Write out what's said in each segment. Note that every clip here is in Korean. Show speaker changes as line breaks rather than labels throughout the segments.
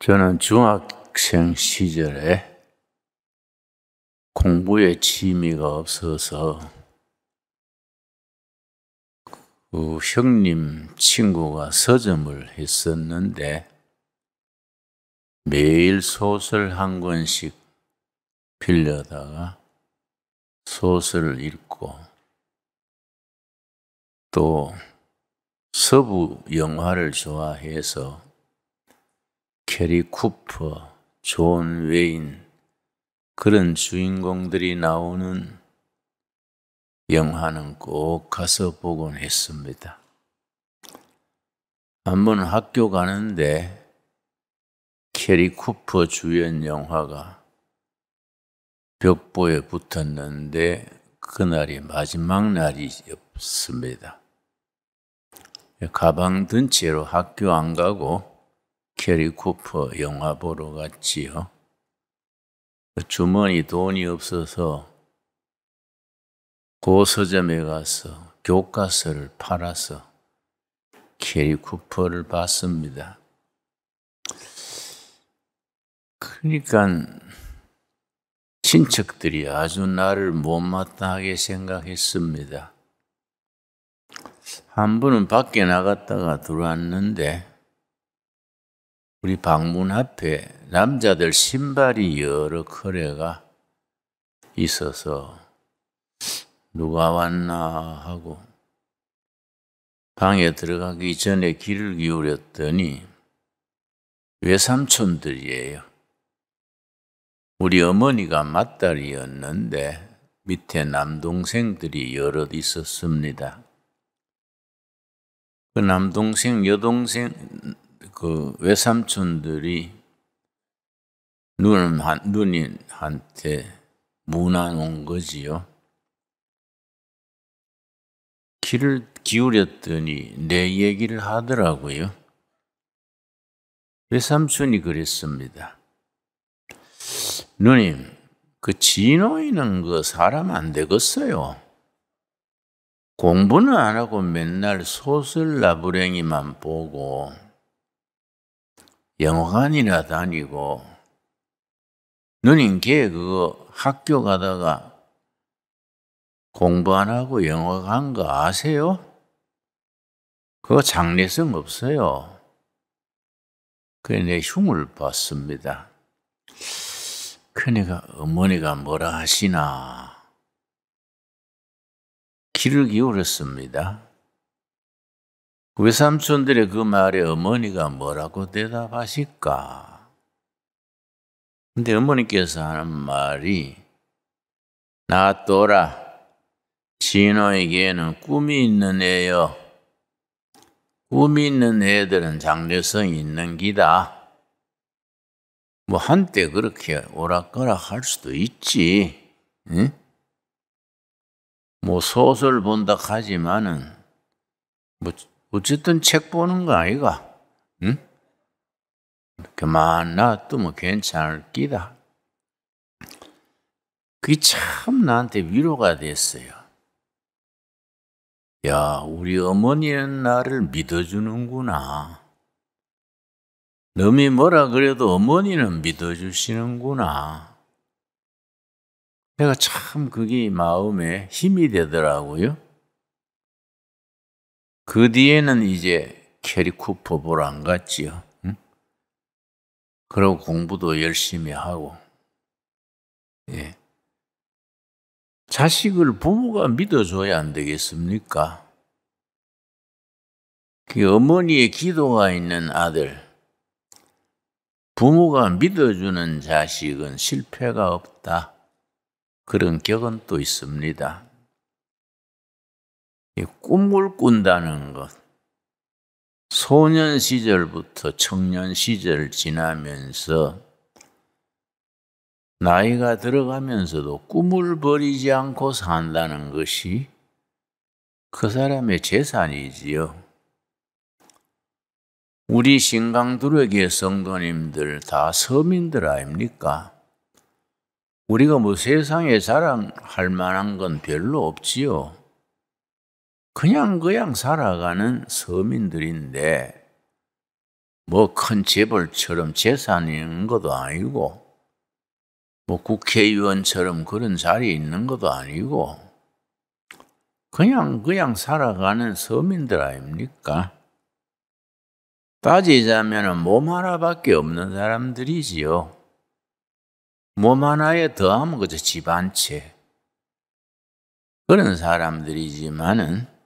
저는 중학생 시절에 공부에 취미가 없어서 그 형님 친구가 서점을 했었는데 매일 소설 한 권씩 빌려다가 소설을 읽고 또 서부 영화를 좋아해서 캐리 쿠퍼, 존 웨인 그런 주인공들이 나오는 영화는 꼭 가서 보곤 했습니다. 한번 학교 가는데 캐리 쿠퍼 주연 영화가 벽보에 붙었는데 그날이 마지막 날이었습니다. 가방 든 채로 학교 안 가고 캐리 쿠퍼 영화 보러 갔지요. 그 주머니 돈이 없어서 고서점에 가서 교과서를 팔아서 캐리 쿠퍼를 봤습니다. 그러니까 친척들이 아주 나를 못마땅하게 생각했습니다. 한분은 밖에 나갔다가 들어왔는데 우리 방문 앞에 남자들 신발이 여러 커레가 있어서 누가 왔나 하고 방에 들어가기 전에 귀를 기울였더니 외삼촌들이에요. 우리 어머니가 맞딸이었는데 밑에 남동생들이 여럿 있었습니다. 그 남동생, 여동생, 그 외삼촌들이 누님 한, 누님한테 문안 온 거지요. 귀를 기울였더니 내 얘기를 하더라고요. 외삼촌이 그랬습니다. 누님, 그 지노이는 그 사람 안 되겠어요. 공부는 안 하고 맨날 소설 나부랭이만 보고 영화관이나 다니고 누님 걔 그거 학교 가다가 공부 안 하고 영화관 거 아세요? 그거 장래성 없어요. 그래 내 흉을 봤습니다. 그네가 그러니까 어머니가 뭐라 하시나 길을 기울였습니다. 외삼촌들의 그 말에 어머니가 뭐라고 대답하실까? 근데 어머니께서 하는 말이 나또라 진호에게는 꿈이 있는 애요. 꿈이 있는 애들은 장래성이 있는 기다. 뭐 한때 그렇게 오락가락 할 수도 있지. 응? 뭐 소설 본다 하지만은 뭐 어쨌든 책 보는 거 아이가, 응? 그만 놔두면 괜찮을 끼다. 그게 참 나한테 위로가 됐어요. 야, 우리 어머니는 나를 믿어주는구나. 놈이 뭐라 그래도 어머니는 믿어주시는구나. 내가 참 그게 마음에 힘이 되더라고요. 그 뒤에는 이제 캐리 쿠퍼 보러 안 갔지요. 응? 그리고 공부도 열심히 하고. 예. 자식을 부모가 믿어줘야 안 되겠습니까? 그 어머니의 기도가 있는 아들, 부모가 믿어주는 자식은 실패가 없다. 그런 격은 또 있습니다. 꿈을 꾼다는 것. 소년 시절부터 청년 시절 지나면서 나이가 들어가면서도 꿈을 버리지 않고 산다는 것이 그 사람의 재산이지요. 우리 신강두력의 성도님들 다 서민들 아닙니까? 우리가 뭐 세상에 자랑할 만한 건 별로 없지요. 그냥 그냥 살아가는 서민들인데 뭐 큰 재벌처럼 재산이 있는 것도 아니고 뭐 국회의원처럼 그런 자리에 있는 것도 아니고 그냥 그냥 살아가는 서민들 아닙니까? 따지자면 몸 하나밖에 없는 사람들이지요. 몸 하나에 더하면 그저 집한 채. 그런 사람들이지만은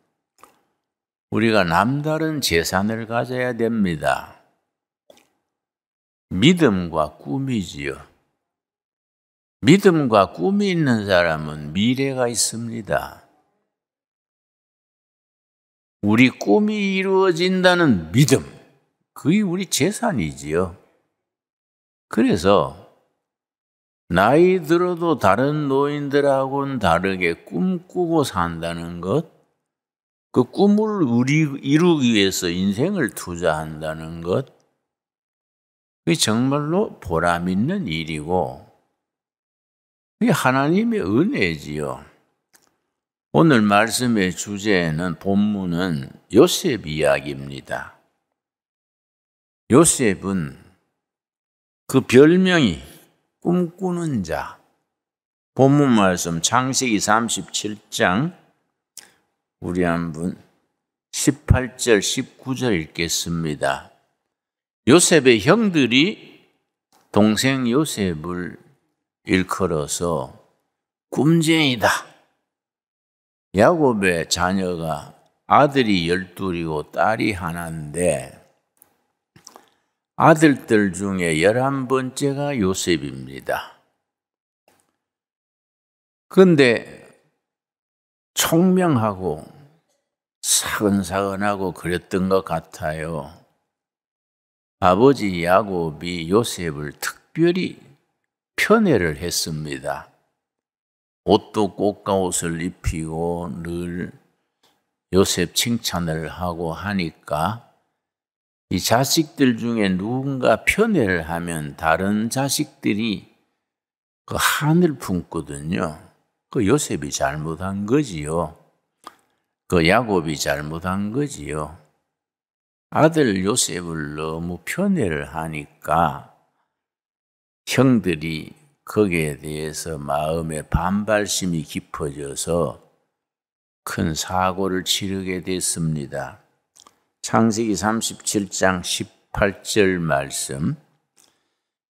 우리가 남다른 재산을 가져야 됩니다. 믿음과 꿈이지요. 믿음과 꿈이 있는 사람은 미래가 있습니다. 우리 꿈이 이루어진다는 믿음, 그게 우리 재산이지요. 그래서 나이 들어도 다른 노인들하고는 다르게 꿈꾸고 산다는 것, 그 꿈을 이루기 위해서 인생을 투자한다는 것, 그게 정말로 보람 있는 일이고, 그게 하나님의 은혜지요. 오늘 말씀의 주제는 본문은 요셉 이야기입니다. 요셉은 그 별명이 꿈꾸는 자. 본문 말씀 창세기 37장 우리 한분 18절, 19절 읽겠습니다. 요셉의 형들이 동생 요셉을 일컬어서 꿈쟁이다. 야곱의 자녀가 아들이 열둘이고 딸이 하나인데 아들들 중에 열한 번째가 요셉입니다. 근데 총명하고 사근사근하고 그랬던 것 같아요. 아버지 야곱이 요셉을 특별히 편애를 했습니다. 옷도 꽃가옷을 입히고 늘 요셉 칭찬을 하고 하니까 이 자식들 중에 누군가 편애를 하면 다른 자식들이 그 한을 품거든요. 그 요셉이 잘못한 거지요. 그 야곱이 잘못한 거지요. 아들 요셉을 너무 편애를 하니까 형들이 거기에 대해서 마음의 반발심이 깊어져서 큰 사고를 치르게 됐습니다. 창세기 37장 18절 말씀.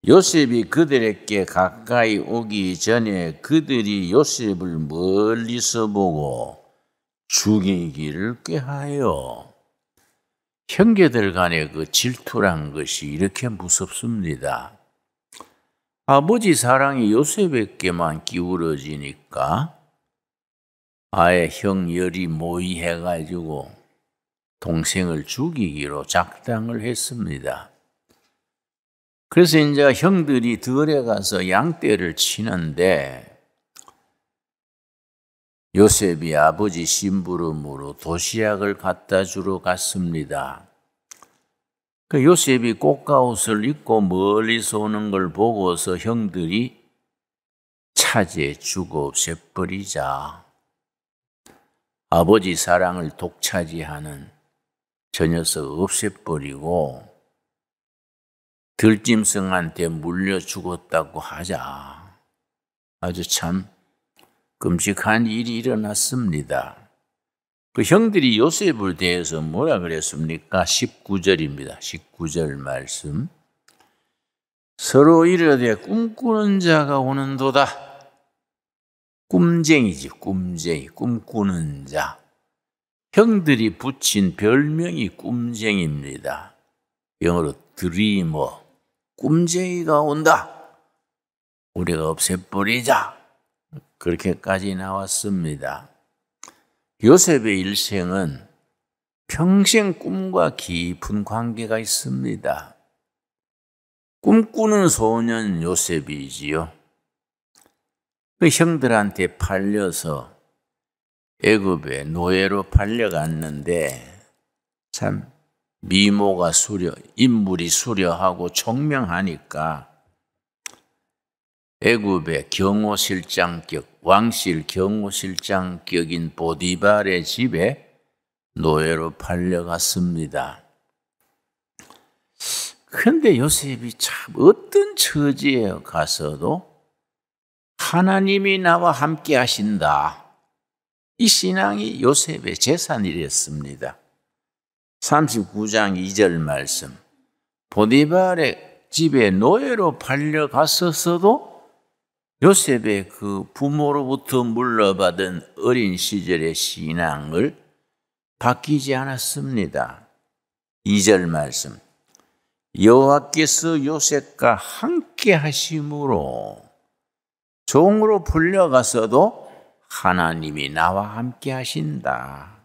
요셉이 그들에게 가까이 오기 전에 그들이 요셉을 멀리서 보고 죽이기를 꾀하여 형제들 간의 그 질투란 것이 이렇게 무섭습니다. 아버지 사랑이 요셉에게만 기울어지니까 아예 형열이 모의해가지고 동생을 죽이기로 작당을 했습니다. 그래서 이제 형들이 들에 가서 양떼를 치는데 요셉이 아버지 심부름으로 도시락을 갖다 주러 갔습니다. 그 요셉이 꽃가옷을 입고 멀리서 오는 걸 보고서 형들이 차지에 주고 없애버리자 아버지 사랑을 독차지하는 저 녀석 없애버리고 들짐승한테 물려 죽었다고 하자 아주 참 끔찍한 일이 일어났습니다. 그 형들이 요셉을 대해서 뭐라 그랬습니까? 19절입니다. 19절 말씀. 서로 이르되 꿈꾸는 자가 오는도다. 꿈쟁이지, 꿈쟁이, 꿈꾸는 자. 형들이 붙인 별명이 꿈쟁이입니다. 영어로 드리머. 꿈쟁이가 온다. 우리가 없애버리자. 그렇게까지 나왔습니다. 요셉의 일생은 평생 꿈과 깊은 관계가 있습니다. 꿈꾸는 소년 요셉이지요. 그 형들한테 팔려서 애굽의 노예로 팔려갔는데 참 미모가 수려, 인물이 수려하고 총명하니까 애굽의 경호실장격, 왕실 경호실장격인 보디발의 집에 노예로 팔려갔습니다. 그데 요셉이 참 어떤 처지에 가서도 하나님이 나와 함께 하신다. 이 신앙이 요셉의 재산이랬습니다. 39장 2절 말씀. 보디발의 집에 노예로 팔려갔었어도 요셉의 그 부모로부터 물러받은 어린 시절의 신앙을 바뀌지 않았습니다. 2절 말씀. 여호와께서 요셉과 함께 하심으로 종으로 불려가서도 하나님이 나와 함께 하신다.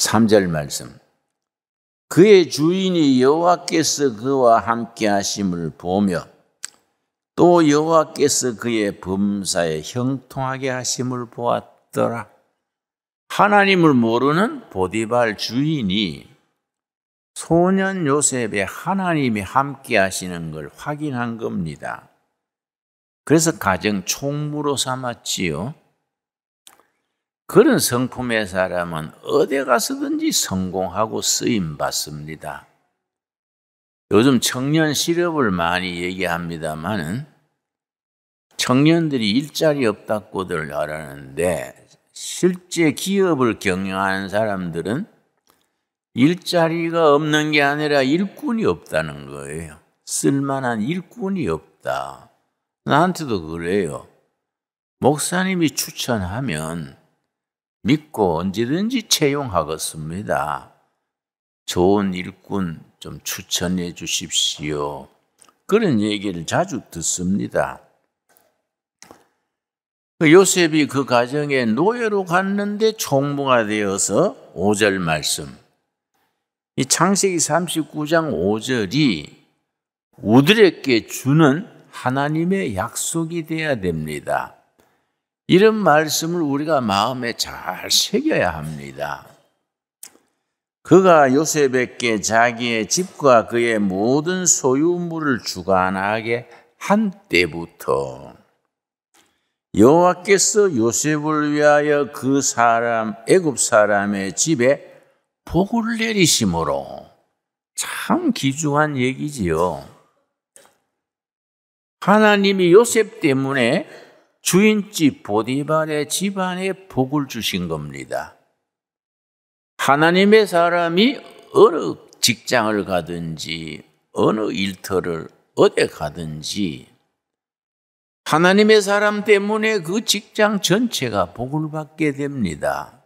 3절 말씀. 그의 주인이 여호와께서 그와 함께 하심을 보며 또 여호와께서 그의 범사에 형통하게 하심을 보았더라. 하나님을 모르는 보디발 주인이 소년 요셉의 하나님이 함께 하시는 걸 확인한 겁니다. 그래서 가정 총무로 삼았지요. 그런 성품의 사람은 어디 가서든지 성공하고 쓰임 받습니다. 요즘 청년 실업을 많이 얘기합니다만은 청년들이 일자리 없다고들 하는데 실제 기업을 경영하는 사람들은 일자리가 없는 게 아니라 일꾼이 없다는 거예요. 쓸만한 일꾼이 없다. 나한테도 그래요. 목사님이 추천하면 믿고 언제든지 채용하겠습니다. 좋은 일꾼 좀 추천해 주십시오. 그런 얘기를 자주 듣습니다. 그 요셉이 그 가정에 노예로 갔는데 총무가 되어서 5절 말씀. 이 창세기 39장 5절이 우들에게 주는 하나님의 약속이 되어야 됩니다. 이런 말씀을 우리가 마음에 잘 새겨야 합니다. 그가 요셉에게 자기의 집과 그의 모든 소유물을 주관하게 한 때부터 여호와께서 요셉을 위하여 그 사람 애굽 사람의 집에 복을 내리심으로 참 귀중한 얘기지요. 하나님이 요셉 때문에 주인집 보디발의 집안에 복을 주신 겁니다. 하나님의 사람이 어느 직장을 가든지 어느 일터를 어디 가든지 하나님의 사람 때문에 그 직장 전체가 복을 받게 됩니다.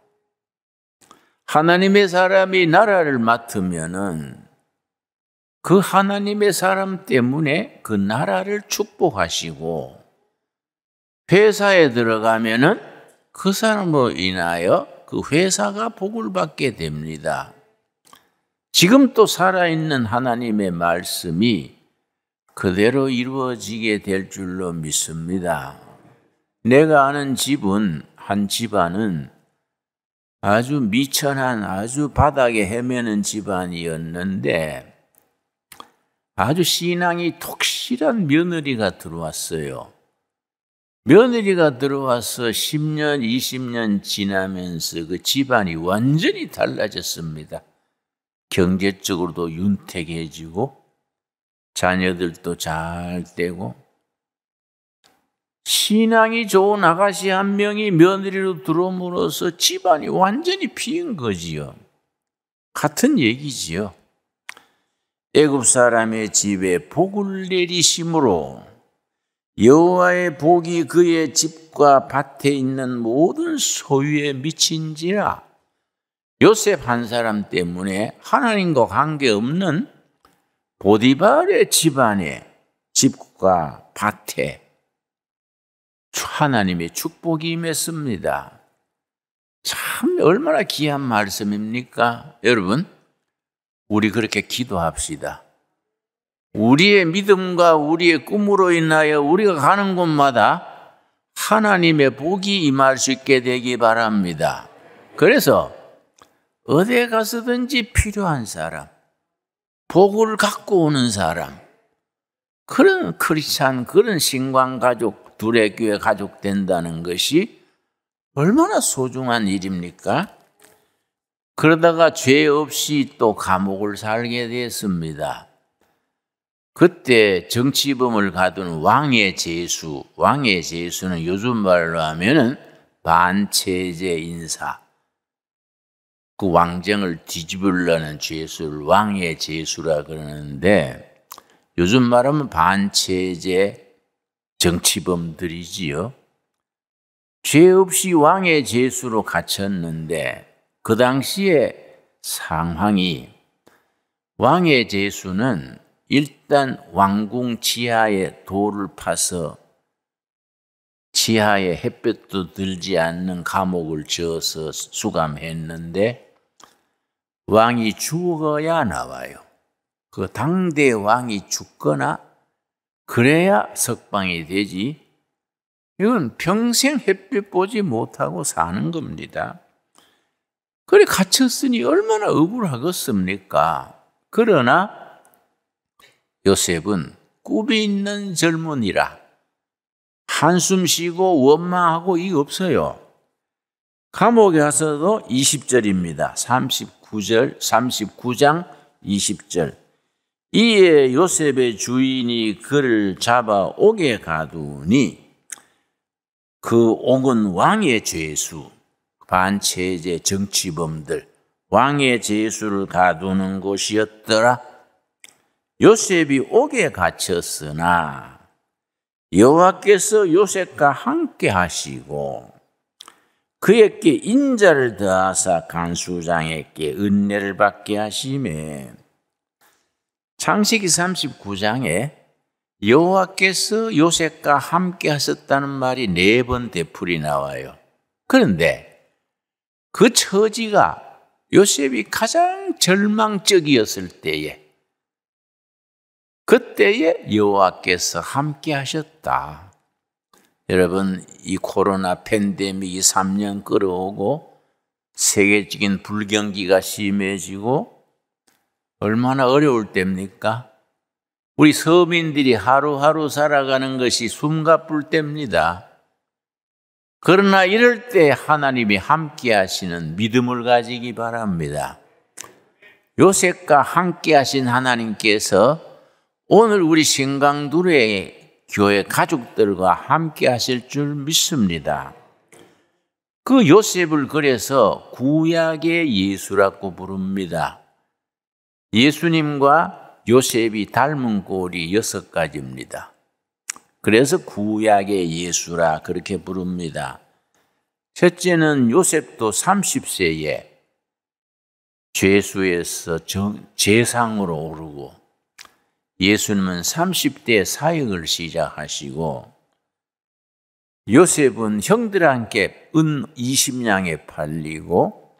하나님의 사람이 나라를 맡으면은 그 하나님의 사람 때문에 그 나라를 축복하시고 회사에 들어가면은 그 사람으로 인하여 그 회사가 복을 받게 됩니다. 지금 또 살아있는 하나님의 말씀이 그대로 이루어지게 될 줄로 믿습니다. 내가 아는 집은, 한 집안은 아주 미천한 아주 바닥에 헤매는 집안이었는데 아주 신앙이 톡실한 며느리가 들어왔어요. 며느리가 들어와서 10년, 20년 지나면서 그 집안이 완전히 달라졌습니다. 경제적으로도 윤택해지고 자녀들도 잘 되고 신앙이 좋은 아가씨 한 명이 며느리로 들어옴으로써 집안이 완전히 피인 거지요. 같은 얘기지요. 애굽 사람의 집에 복을 내리심으로 여호와의 복이 그의 집과 밭에 있는 모든 소유에 미친지라 요셉 한 사람 때문에 하나님과 관계없는 보디발의 집안에 집과 밭에 하나님의 축복이 임했습니다. 참 얼마나 귀한 말씀입니까? 여러분, 우리 그렇게 기도합시다. 우리의 믿음과 우리의 꿈으로 인하여 우리가 가는 곳마다 하나님의 복이 임할 수 있게 되기 바랍니다. 그래서 어디에 가서든지 필요한 사람, 복을 갖고 오는 사람, 그런 크리스찬, 그런 신광 가족, 둘의 교회 가족 된다는 것이 얼마나 소중한 일입니까? 그러다가 죄 없이 또 감옥을 살게 되었습니다. 그때 정치범을 가둔 왕의 제수, 왕의 제수는 요즘 말로 하면은 반체제 인사. 그 왕정을 뒤집으려는 죄수를 왕의 죄수라 그러는데 요즘 말하면 반체제 정치범들이지요. 죄 없이 왕의 죄수로 갇혔는데 그 당시에 상황이 왕의 죄수는 일단 왕궁 지하에 돌을 파서 지하에 햇볕도 들지 않는 감옥을 지어서 수감했는데 왕이 죽어야 나와요. 그 당대 왕이 죽거나 그래야 석방이 되지. 이건 평생 햇빛 보지 못하고 사는 겁니다. 그래 갇혔으니 얼마나 억울하겠습니까? 그러나 요셉은 꿈이 있는 젊은이라 한숨 쉬고 원망하고 이 없어요. 감옥에 가서도 20절입니다. 39절, 39장 20절. 이에 요셉의 주인이 그를 잡아 옥에 가두니 그 옥은 왕의 죄수, 반체제 정치범들, 왕의 죄수를 가두는 곳이었더라. 요셉이 옥에 갇혔으나 여호와께서 요셉과 함께 하시고 그에게 인자를 더하사 간수장에게 은혜를 받게 하심에 창세기 39장에 여호와께서 요셉과 함께 하셨다는 말이 네 번 되풀이 나와요. 그런데 그 처지가 요셉이 가장 절망적이었을 때에 그때에 여호와께서 함께 하셨다. 여러분 이 코로나 팬데믹이 3년 끌어오고 세계적인 불경기가 심해지고 얼마나 어려울 때입니까? 우리 서민들이 하루하루 살아가는 것이 숨가쁠 때입니다. 그러나 이럴 때 하나님이 함께 하시는 믿음을 가지기 바랍니다. 요셉과 함께 하신 하나님께서 오늘 우리 신강두레의 교회 가족들과 함께 하실 줄 믿습니다. 그 요셉을 그래서 구약의 예수라고 부릅니다. 예수님과 요셉이 닮은 꼴이 여섯 가지입니다. 그래서 구약의 예수라 그렇게 부릅니다. 첫째는 요셉도 30세에 죄수에서 재상으로 오르고 예수님은 30대 사역을 시작하시고 요셉은 형들 함께 은 20냥에 팔리고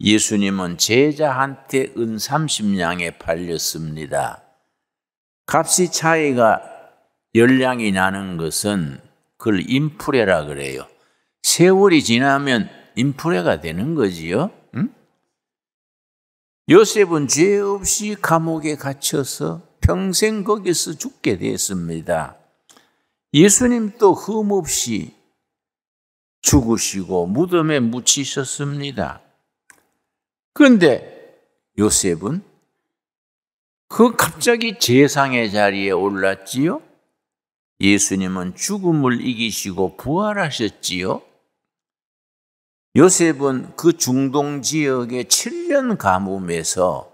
예수님은 제자한테 은 30냥에 팔렸습니다. 값이 차이가 열량이 나는 것은 그걸 인프레라 그래요. 세월이 지나면 인프레가 되는 거지요. 응? 요셉은 죄 없이 감옥에 갇혀서 평생 거기서 죽게 되었습니다. 예수님도 흠없이 죽으시고 무덤에 묻히셨습니다. 그런데 요셉은 그 갑자기 재상의 자리에 올랐지요? 예수님은 죽음을 이기시고 부활하셨지요? 요셉은 그 중동 지역의 7년 가뭄에서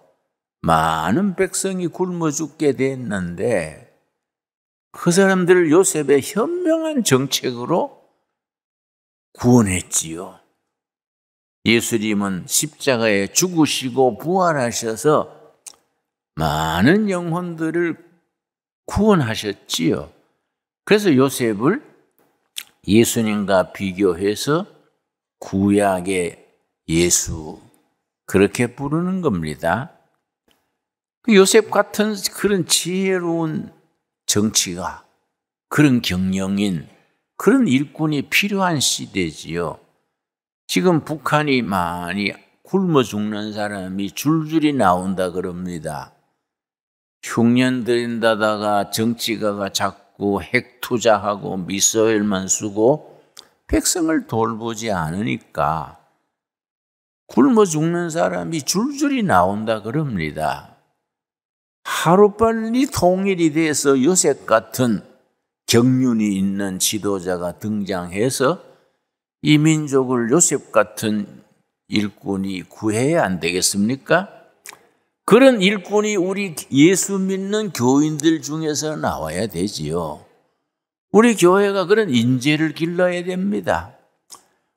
많은 백성이 굶어 죽게 됐는데 그 사람들을 요셉의 현명한 정책으로 구원했지요. 예수님은 십자가에 죽으시고 부활하셔서 많은 영혼들을 구원하셨지요. 그래서 요셉을 예수님과 비교해서 구약의 예수 그렇게 부르는 겁니다. 요셉 같은 그런 지혜로운 정치가 그런 경영인 그런 일꾼이 필요한 시대지요. 지금 북한이 많이 굶어 죽는 사람이 줄줄이 나온다 그럽니다. 흉년 들인다다가 정치가가 자꾸 핵 투자하고 미사일만 쓰고 백성을 돌보지 않으니까 굶어 죽는 사람이 줄줄이 나온다 그럽니다. 하루빨리 통일이 돼서 요셉 같은 경륜이 있는 지도자가 등장해서 이 민족을 요셉 같은 일꾼이 구해야 안 되겠습니까? 그런 일꾼이 우리 예수 믿는 교인들 중에서 나와야 되지요. 우리 교회가 그런 인재를 길러야 됩니다.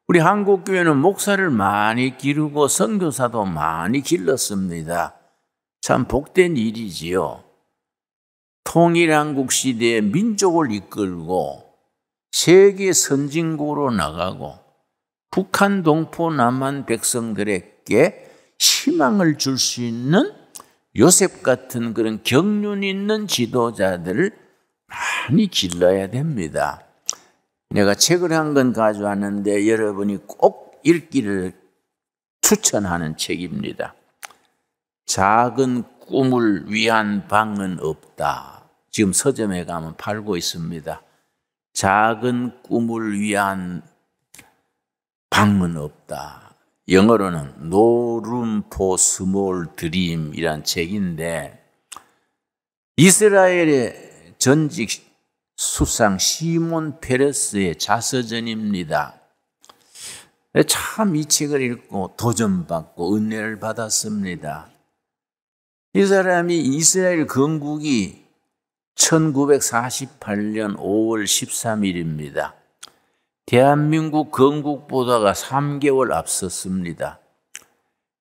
우리 한국 교회는 목사를 많이 기르고 선교사도 많이 길렀습니다. 참 복된 일이지요. 통일한국 시대에 민족을 이끌고 세계 선진국으로 나가고 북한 동포 남한 백성들에게 희망을 줄 수 있는 요셉 같은 그런 경륜 있는 지도자들을 많이 길러야 됩니다. 내가 책을 한 권 가져왔는데 여러분이 꼭 읽기를 추천하는 책입니다. 작은 꿈을 위한 방은 없다. 지금 서점에 가면 팔고 있습니다. 작은 꿈을 위한 방은 없다. 영어로는 노름포 스몰 드림이란 책인데 이스라엘의 전직 수상 시몬 페레스의 자서전입니다. 참 이 책을 읽고 도전받고 은혜를 받았습니다. 이 사람이 이스라엘 건국이 1948년 5월 13일입니다. 대한민국 건국보다가 3개월 앞섰습니다.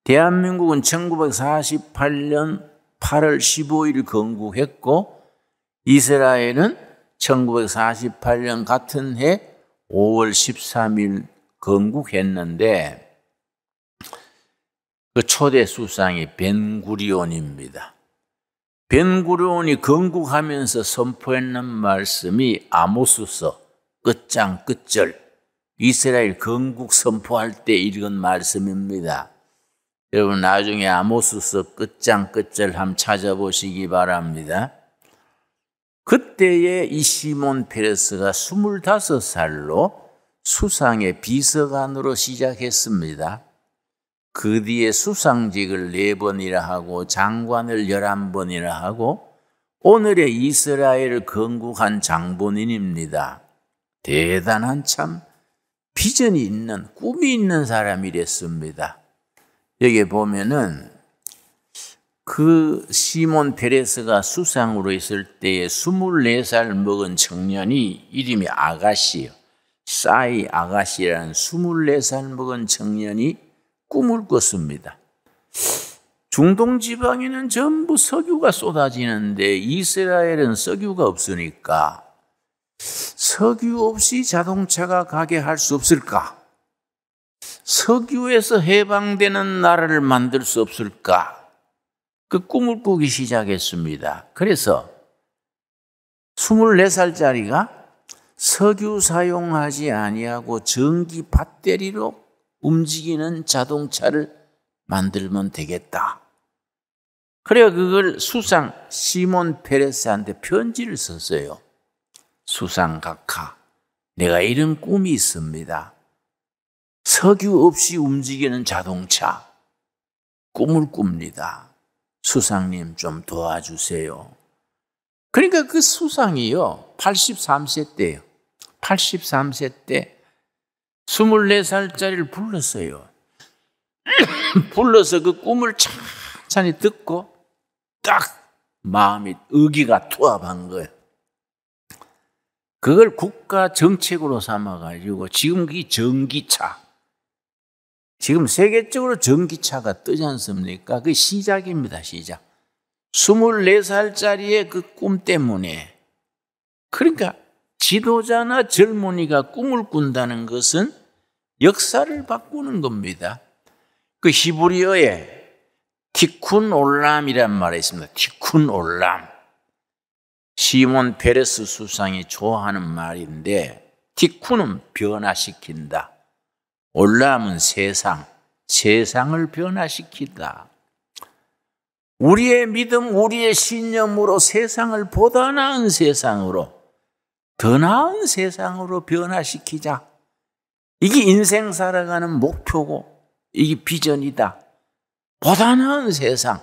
대한민국은 1948년 8월 15일 건국했고 이스라엘은 1948년 같은 해 5월 13일 건국했는데 그 초대 수상이 벤구리온입니다. 벤구리온이 건국하면서 선포했는 말씀이 아모스서 끝장 끝절 이스라엘 건국 선포할 때 읽은 말씀입니다. 여러분 나중에 아모스서 끝장 끝절 함 찾아보시기 바랍니다. 그때의 이 시몬 페레스가 25살로 수상의 비서관으로 시작했습니다. 그 뒤에 수상직을 네 번이나 하고 장관을 열한 번이나 하고 오늘의 이스라엘을 건국한 장본인입니다. 대단한 참 비전이 있는 꿈이 있는 사람이랬습니다. 여기 보면은 그 시몬 페레스가 수상으로 있을 때에 24살 먹은 청년이 이름이 아가씨요. 싸이 아가씨라는 24살 먹은 청년이 꿈을 꿨습니다. 중동 지방에는 전부 석유가 쏟아지는데 이스라엘은 석유가 없으니까 석유 없이 자동차가 가게 할 수 없을까? 석유에서 해방되는 나라를 만들 수 없을까? 그 꿈을 꾸기 시작했습니다. 그래서 24살짜리가 석유 사용하지 아니하고 전기 밧데리로 움직이는 자동차를 만들면 되겠다. 그래 그걸 수상 시몬 페레스한테 편지를 썼어요. 수상 각하, 내가 이런 꿈이 있습니다. 석유 없이 움직이는 자동차 꿈을 꿉니다. 수상님 좀 도와주세요. 그러니까 그 수상이요. 83세 때요. 83세 때 24살짜리를 불렀어요. 불러서 그 꿈을 찬찬히 듣고 딱 마음이 의기가 투합한 거예요. 그걸 국가 정책으로 삼아가지고 지금 이 전기차, 지금 세계적으로 전기차가 뜨지 않습니까? 그 시작입니다, 시작. 24살짜리의 그 꿈 때문에. 그러니까 지도자나 젊은이가 꿈을 꾼다는 것은 역사를 바꾸는 겁니다. 그 히브리어에 티쿤 올람이란 말이 있습니다. 티쿤 올람. 시몬 페레스 수상이 좋아하는 말인데 티쿤은 변화시킨다. 올람은 세상, 세상을 변화시키다. 우리의 믿음, 우리의 신념으로 세상을 보다 나은 세상으로, 더 나은 세상으로 변화시키자. 이게 인생 살아가는 목표고 이게 비전이다. 보다 나은 세상,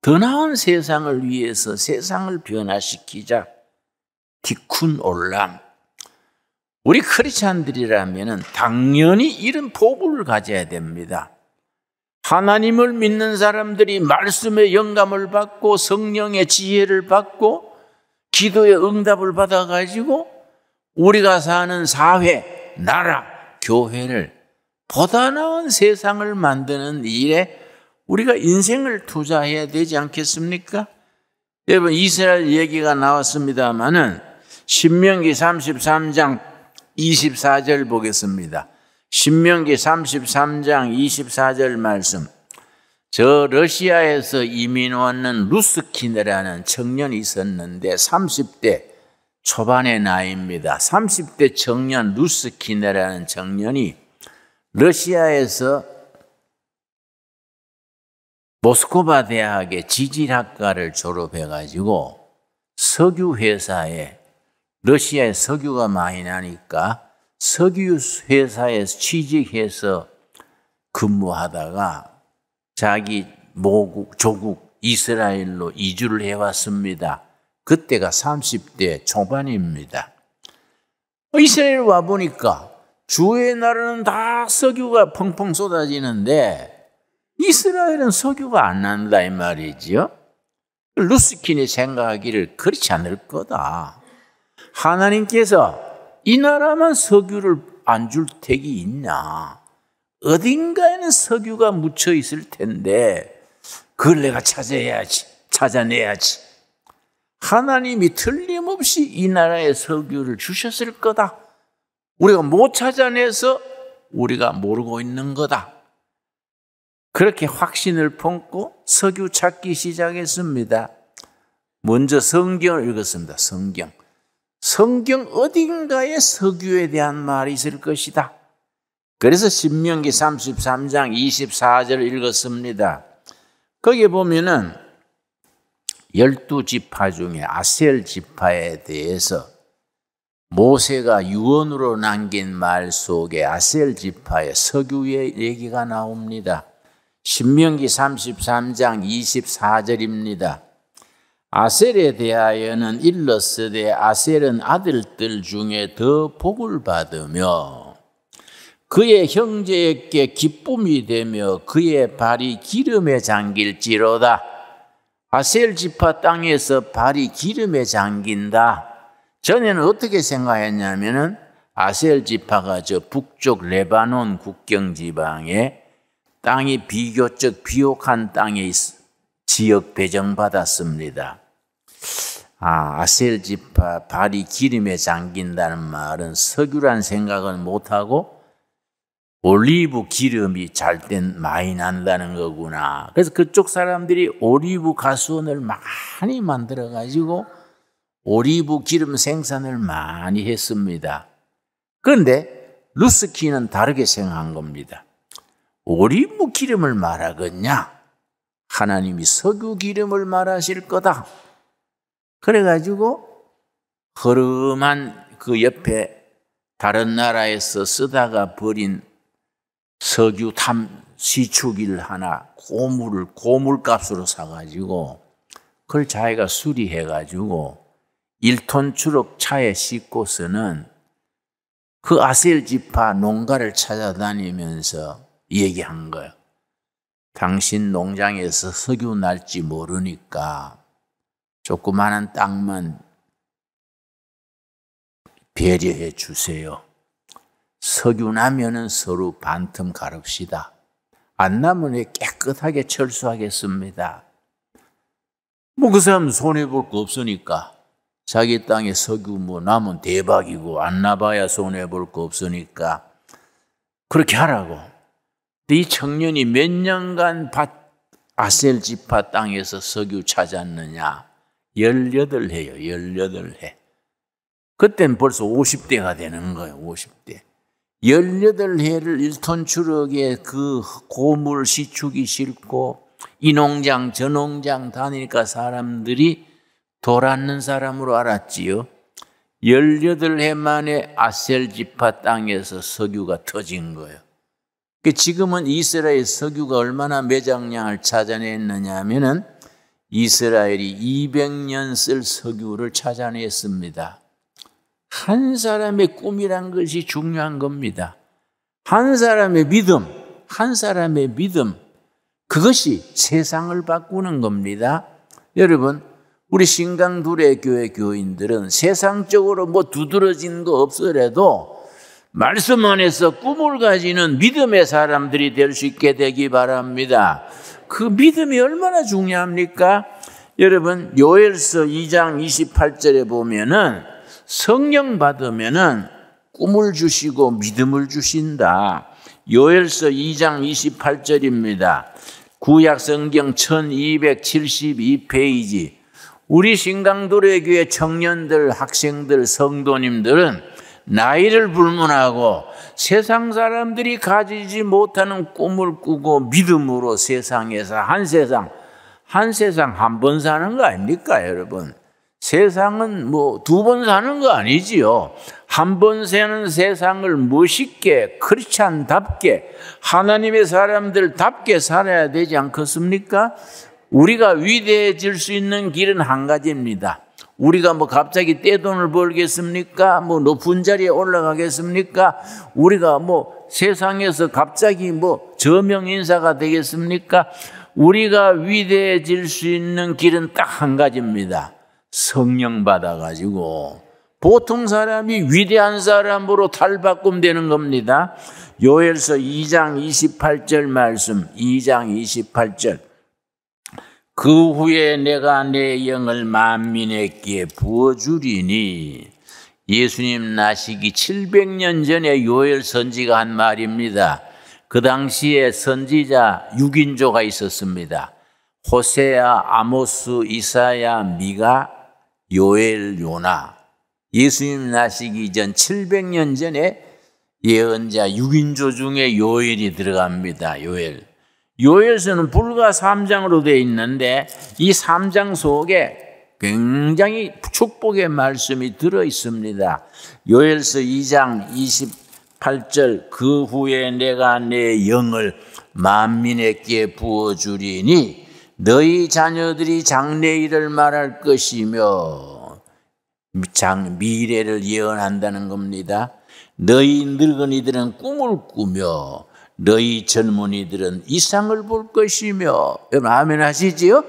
더 나은 세상을 위해서 세상을 변화시키자. 디쿤 올람. 우리 크리스찬들이라면 당연히 이런 포부를 가져야 됩니다. 하나님을 믿는 사람들이 말씀의 영감을 받고 성령의 지혜를 받고 기도의 응답을 받아가지고 우리가 사는 사회, 나라, 교회를 보다 나은 세상을 만드는 일에 우리가 인생을 투자해야 되지 않겠습니까? 여러분 이스라엘 얘기가 나왔습니다마는 신명기 33장 24절 보겠습니다. 신명기 33장 24절 말씀. 저 러시아에서 이민 왔는 루스키네라는 청년이 있었는데 30대 초반의 나이입니다. 30대 청년 루스키네라는 청년이 러시아에서 모스코바 대학의 지질학과를 졸업해가지고 석유 회사에 러시아에 석유가 많이 나니까 석유 회사에 취직해서 근무하다가 자기 모국 조국 이스라엘로 이주를 해왔습니다. 그때가 30대 초반입니다. 이스라엘 와보니까 주의 나라는 다 석유가 펑펑 쏟아지는데 이스라엘은 석유가 안 난다 이 말이지요. 루스킨이 생각하기를 그렇지 않을 거다. 하나님께서 이 나라만 석유를 안 줄 택이 있냐. 어딘가에는 석유가 묻혀 있을 텐데 그걸 내가 찾아야지. 찾아내야지. 하나님이 틀림없이 이 나라에 석유를 주셨을 거다. 우리가 못 찾아내서 우리가 모르고 있는 거다. 그렇게 확신을 품고 석유 찾기 시작했습니다. 먼저 성경을 읽었습니다. 성경. 성경 어딘가에 석유에 대한 말이 있을 것이다. 그래서 신명기 33장 24절을 읽었습니다. 거기에 보면은 열두 지파 중에 아셀 지파에 대해서 모세가 유언으로 남긴 말 속에 아셀 지파의 석유의 얘기가 나옵니다. 신명기 33장 24절입니다. 아셀에 대하여는 일러스되 아셀은 아들들 중에 더 복을 받으며 그의 형제에게 기쁨이 되며 그의 발이 기름에 잠길지로다. 아셀 지파 땅에서 발이 기름에 잠긴다. 전에는 어떻게 생각했냐면은 아셀 지파가 저 북쪽 레바논 국경 지방에 땅이 비교적 비옥한 땅에 지역 배정받았습니다. 아, 아셀 지파 발이 기름에 잠긴다는 말은 석유란 생각은 못하고 올리브 기름이 잘된 많이 난다는 거구나. 그래서 그쪽 사람들이 올리브 가수원을 많이 만들어 가지고 올리브 기름 생산을 많이 했습니다. 그런데 루스키는 다르게 생각한 겁니다. 올리브 기름을 말하겠냐? 하나님이 석유 기름을 말하실 거다. 그래 가지고 허름한 그 옆에 다른 나라에서 쓰다가 버린 석유탐 시축일 하나 고물을 고물값으로 사가지고 그걸 자기가 수리해가지고 1톤 추럭 차에 싣고서는 그 아셀 지파 농가를 찾아다니면서 얘기한 거예요. 당신 농장에서 석유 날지 모르니까 조그마한 땅만 배려해 주세요. 석유나면은 서로 반틈 가릅시다. 안 나면 니 깨끗하게 철수하겠습니다. 뭐 그 사람 손해볼 거 없으니까 자기 땅에 석유 뭐 남은 대박이고 안 나봐야 손해볼 거 없으니까 그렇게 하라고. 이 청년이 몇 년간 밭, 아셀지파 땅에서 석유 찾았느냐? 18해요, 18해. 그땐 벌써 50대가 되는 거예요, 50대. 1 8해를 1톤 추럭에 그 고물 시축이 싫고 이 농장 저 농장 다니니까 사람들이 돌았는 사람으로 알았지요. 18해 만에 아셀지파 땅에서 석유가 터진 거예요. 그 지금은 이스라엘 석유가 얼마나 매장량을 찾아냈느냐 하면은 이스라엘이 200년 쓸 석유를 찾아냈습니다. 한 사람의 꿈이란 것이 중요한 겁니다. 한 사람의 믿음, 한 사람의 믿음, 그것이 세상을 바꾸는 겁니다. 여러분, 우리 신강둘의 교회 교인들은 세상적으로 뭐 두드러진 거 없으래도 말씀 안에서 꿈을 가지는 믿음의 사람들이 될 수 있게 되기 바랍니다. 그 믿음이 얼마나 중요합니까? 여러분, 요엘서 2장 28절에 보면은 성령 받으면은 꿈을 주시고 믿음을 주신다. 요엘서 2장 28절입니다. 구약 성경 1272페이지. 우리 신강도래 교회 청년들, 학생들, 성도님들은 나이를 불문하고 세상 사람들이 가지지 못하는 꿈을 꾸고 믿음으로 세상에서 한 세상, 한 세상 한 번 사는 거 아닙니까, 여러분? 세상은 뭐 두 번 사는 거 아니지요. 한 번 사는 세상을 멋있게 크리스찬답게 하나님의 사람들답게 살아야 되지 않겠습니까? 우리가 위대해질 수 있는 길은 한 가지입니다. 우리가 뭐 갑자기 떼돈을 벌겠습니까? 뭐 높은 자리에 올라가겠습니까? 우리가 뭐 세상에서 갑자기 뭐 저명 인사가 되겠습니까? 우리가 위대해질 수 있는 길은 딱 한 가지입니다. 성령 받아가지고 보통 사람이 위대한 사람으로 탈바꿈 되는 겁니다. 요엘서 2장 28절 말씀, 2장 28절. 그 후에 내가 내 영을 만민에게 부어주리니 예수님 나시기 700년 전에 요엘 선지가 한 말입니다. 그 당시에 선지자 6인조가 있었습니다. 호세아, 아모스, 이사야, 미가, 요엘 요나 예수님 나시기 전 700년 전에 예언자 6인조 중에 요엘이 들어갑니다. 요엘. 요엘서는 불과 3장으로 되어 있는데 이 3장 속에 굉장히 축복의 말씀이 들어 있습니다. 요엘서 2장 28절 그 후에 내가 내 영을 만민에게 부어 주리니 너희 자녀들이 장래 일을 말할 것이며 장, 미래를 예언한다는 겁니다. 너희 늙은이들은 꿈을 꾸며 너희 젊은이들은 이상을 볼 것이며 여러분 아멘 하시지요?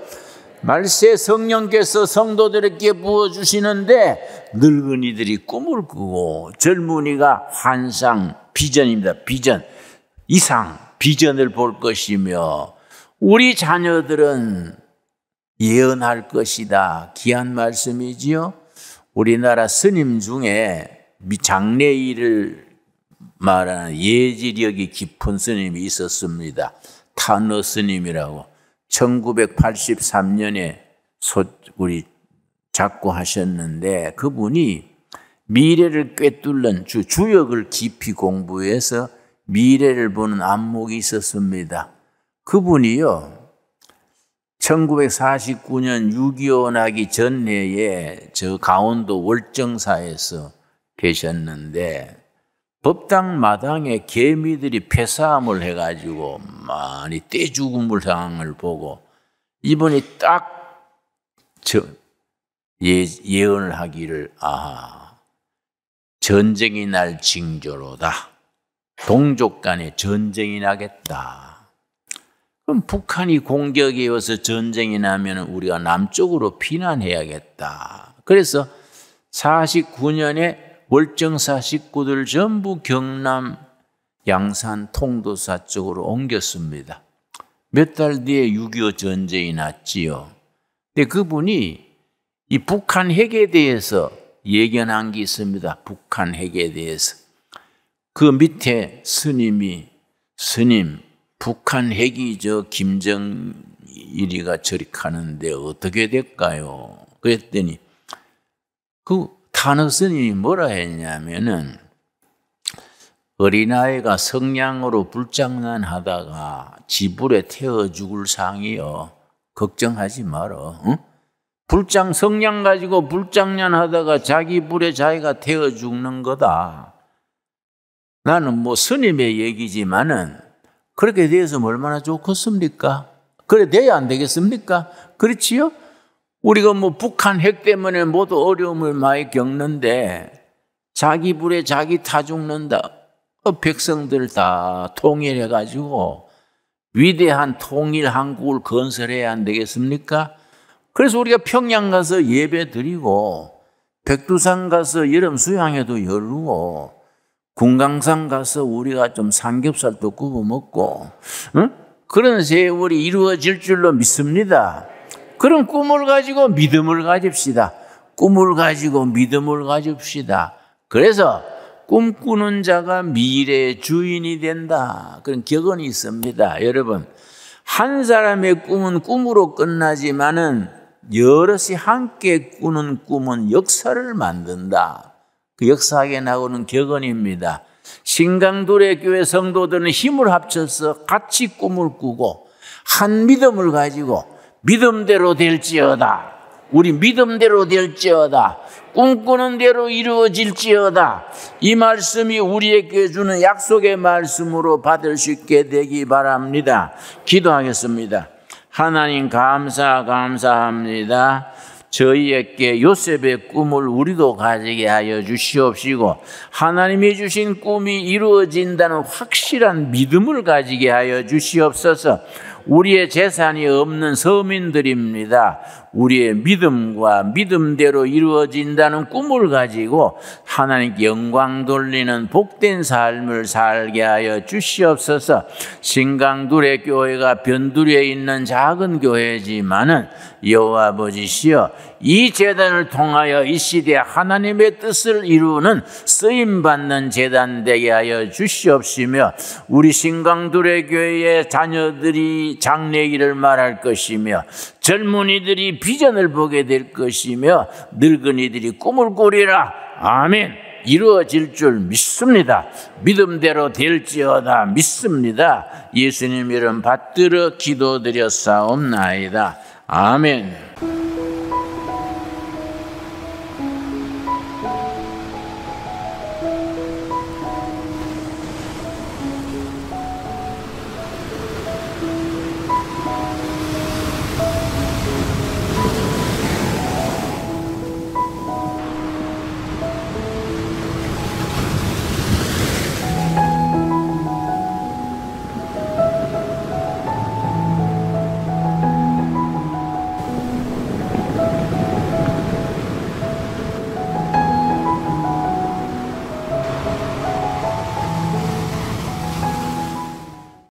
말세 성령께서 성도들에게 부어주시는데 늙은이들이 꿈을 꾸고 젊은이가 환상, 비전입니다. 비전, 이상, 비전을 볼 것이며 우리 자녀들은 예언할 것이다. 귀한 말씀이지요. 우리나라 스님 중에 장례일을 말하는 예지력이 깊은 스님이 있었습니다. 타너 스님이라고 1983년에 우리 작고 하셨는데 그분이 미래를 꿰뚫는 주, 주역을 깊이 공부해서 미래를 보는 안목이 있었습니다. 그분이요. 1949년 6.25 나기 전해에 저 강원도 월정사에서 계셨는데 법당 마당에 개미들이 폐사함을 해가지고 많이 떼죽음을 상황을 보고 이번에딱저 예, 예언을 하기를 아하 전쟁이 날 징조로다 동족 간에 전쟁이 나겠다 그럼 북한이 공격이 와서 전쟁이 나면 우리가 남쪽으로 피난해야겠다. 그래서 49년에 월정사 식구들 전부 경남 양산 통도사 쪽으로 옮겼습니다. 몇 달 뒤에 6.25 전쟁이 났지요. 근데 그분이 이 북한 핵에 대해서 예견한 게 있습니다. 북한 핵에 대해서. 그 밑에 스님이, 스님, 북한 핵이 저 김정일이가 저릭하는데 어떻게 될까요? 그랬더니 그 탄핵선이 뭐라 했냐면은 어린아이가 성냥으로 불장난하다가 지불에 태워 죽을 상이요. 걱정하지 말어. 응? 불장 성냥 가지고 불장난하다가 자기 불에 자기가 태워 죽는 거다. 나는 뭐 스님의 얘기지만은 그렇게 되어서 뭐 얼마나 좋겠습니까? 그래 돼야 안 되겠습니까? 그렇지요? 우리가 뭐 북한 핵 때문에 모두 어려움을 많이 겪는데 자기 불에 자기 타 죽는다. 그 백성들 다 통일해 가지고 위대한 통일 한국을 건설해야 안 되겠습니까? 그래서 우리가 평양 가서 예배 드리고 백두산 가서 여름 수양회도 열고 금강산 가서 우리가 좀 삼겹살도 구워 먹고 응? 그런 세월이 이루어질 줄로 믿습니다. 그럼 꿈을 가지고 믿음을 가집시다. 꿈을 가지고 믿음을 가집시다. 그래서 꿈꾸는 자가 미래의 주인이 된다. 그런 격언이 있습니다. 여러분, 한 사람의 꿈은 꿈으로 끝나지만은 여럿이 함께 꾸는 꿈은 역사를 만든다. 그역사학에 나오는 격언입니다. 신강돌의 교회 성도들은 힘을 합쳐서 같이 꿈을 꾸고 한 믿음을 가지고 믿음대로 될지어다. 우리 믿음대로 될지어다. 꿈꾸는 대로 이루어질지어다. 이 말씀이 우리에게 주는 약속의 말씀으로 받을 수 있게 되기 바랍니다. 기도하겠습니다. 하나님 감사 감사합니다. 저희에게 요셉의 꿈을 우리도 가지게 하여 주시옵시고 하나님이 주신 꿈이 이루어진다는 확실한 믿음을 가지게 하여 주시옵소서 우리의 재산이 없는 서민들입니다. 우리의 믿음과 믿음대로 이루어진다는 꿈을 가지고 하나님께 영광 돌리는 복된 삶을 살게 하여 주시옵소서. 신강둘의 교회가 변두리에 있는 작은 교회지만은 여호와 아버지시여 이 재단을 통하여 이 시대 하나님의 뜻을 이루는 쓰임 받는 재단 되게 하여 주시옵시며 우리 신강둘의 교회의 자녀들이 장래기를 말할 것이며 젊은이들이 비전을 보게 될 것이며 늙은이들이 꿈을 꾸리라. 아멘. 이루어질 줄 믿습니다. 믿음대로 될지어다 믿습니다. 예수님 이름 받들어 기도드렸사옵나이다 아멘.